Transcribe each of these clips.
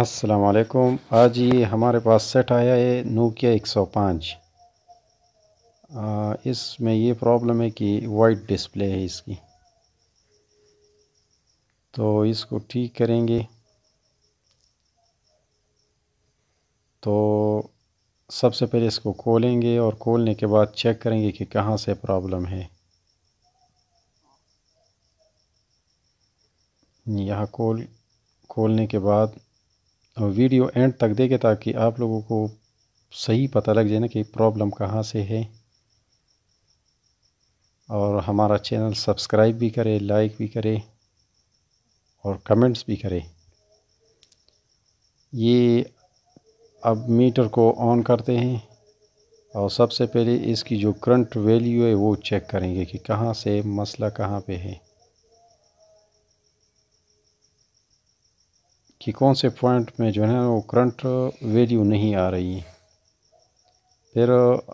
असलकुम आज ये हमारे पास सेट आया है नोकिया 105 आ, इसमें ये प्रॉब्लम है कि वाइट डिस्प्ले है इसकी तो इसको ठीक करेंगे तो सबसे पहले इसको खोलेंगे और खोलने के बाद चेक करेंगे कि कहाँ से प्रॉब्लम है यहाँ खोल खोलने के बाद वीडियो एंड तक देखें ताकि आप लोगों को सही पता लग जाए ना कि प्रॉब्लम कहाँ से है और हमारा चैनल सब्सक्राइब भी करें लाइक भी करें और कमेंट्स भी करें ये अब मीटर को ऑन करते हैं और सबसे पहले इसकी जो करंट वैल्यू है वो चेक करेंगे कि कहाँ से मसला कहाँ पे है कि कौन से पॉइंट में जो है वो करंट वैल्यू नहीं आ रही फिर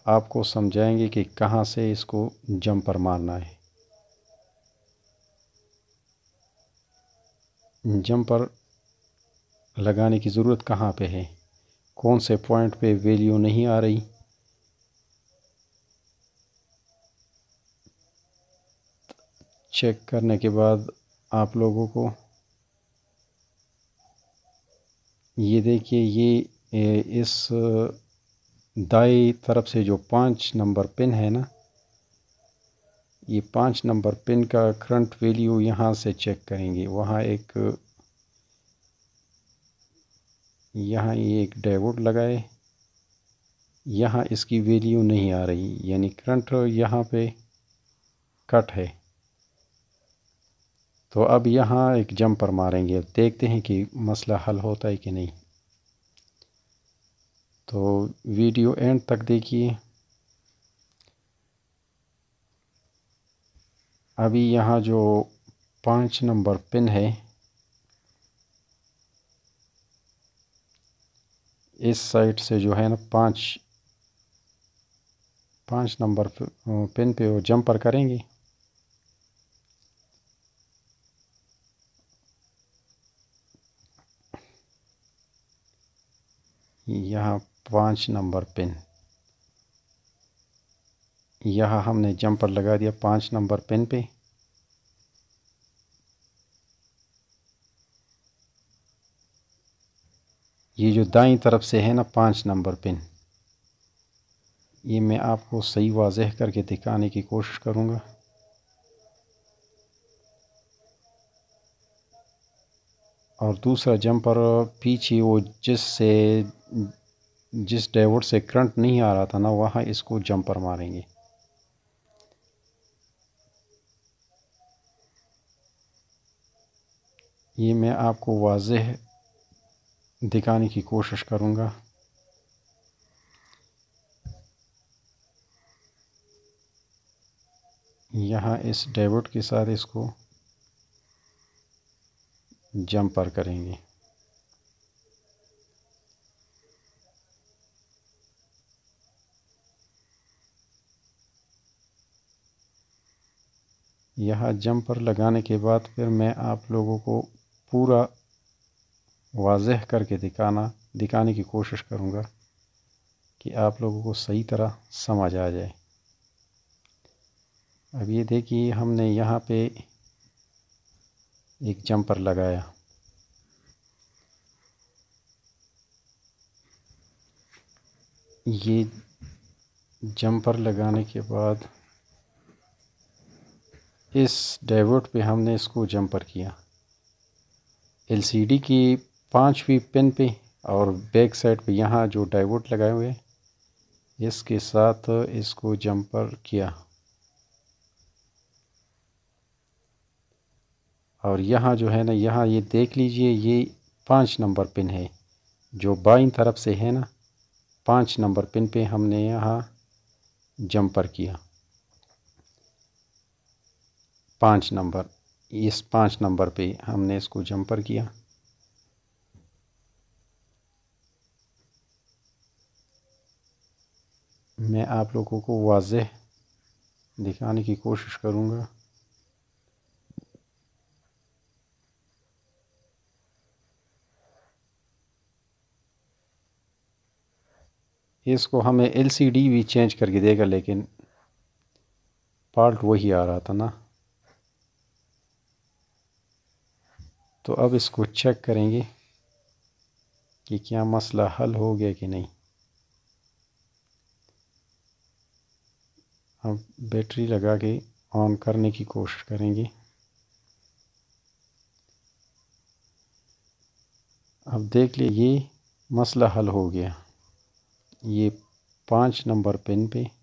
आपको समझाएंगे कि कहाँ से इसको जंपर मारना है जंपर लगाने की ज़रूरत कहाँ पे है कौन से पॉइंट पे वैल्यू नहीं आ रही चेक करने के बाद आप लोगों को ये देखिए ये इस दाई तरफ से जो पाँच नंबर पिन है ना ये पाँच नंबर पिन का करंट वैल्यू यहाँ से चेक करेंगे वहाँ एक यहाँ ये एक डायोड लगाए यहाँ इसकी वैल्यू नहीं आ रही यानी करंट यहाँ पे कट है तो अब यहाँ एक जंपर मारेंगे देखते हैं कि मसला हल होता है कि नहीं तो वीडियो एंड तक देखिए अभी यहाँ जो पाँच नंबर पिन है इस साइड से जो है ना पाँच पाँच नंबर पिन पे वो जंपर करेंगे यहाँ पाँच नंबर पिन यहाँ हमने जंपर लगा दिया पाँच नंबर पिन पे ये जो दाई तरफ से है ना पाँच नंबर पिन ये मैं आपको सही वाजह करके दिखाने की कोशिश करूँगा और दूसरा जंपर पीछे वो जिससे जिस डाइवर्ट से करंट नहीं आ रहा था ना वहाँ इसको जंपर मारेंगे ये मैं आपको वाज दिखाने की कोशिश करूँगा यहाँ इस डाइवर्ट के साथ इसको जंपर करेंगे यहाँ जम्पर लगाने के बाद फिर मैं आप लोगों को पूरा वाजह करके दिखाना दिखाने की कोशिश करूँगा कि आप लोगों को सही तरह समझ आ जाए अब ये देखिए हमने यहाँ पे एक जम्पर लगाया ये जम्पर लगाने के बाद इस डाइवर्ट पे हमने इसको जम्पर किया एलसीडी की पाँचवीं पिन पे और बैक साइड पे यहाँ जो डाइवर्ट लगाए हुए इसके साथ इसको जम्पर किया और यहाँ जो है ना यहाँ ये देख लीजिए ये पाँच नंबर पिन है जो बाईं तरफ से है ना पाँच नंबर पिन पे हमने यहाँ जंपर किया पाँच नंबर इस पाँच नंबर पे हमने इसको जंपर किया मैं आप लोगों को वाज दिखाने की कोशिश करूँगा इसको हमें एलसीडी भी चेंज करके देगा लेकिन पार्ट वही आ रहा था ना तो अब इसको चेक करेंगे कि क्या मसला हल हो गया कि नहीं अब बैटरी लगा के ऑन करने की कोशिश करेंगे अब देख लिए ये मसला हल हो गया ये पाँच नंबर पिन पे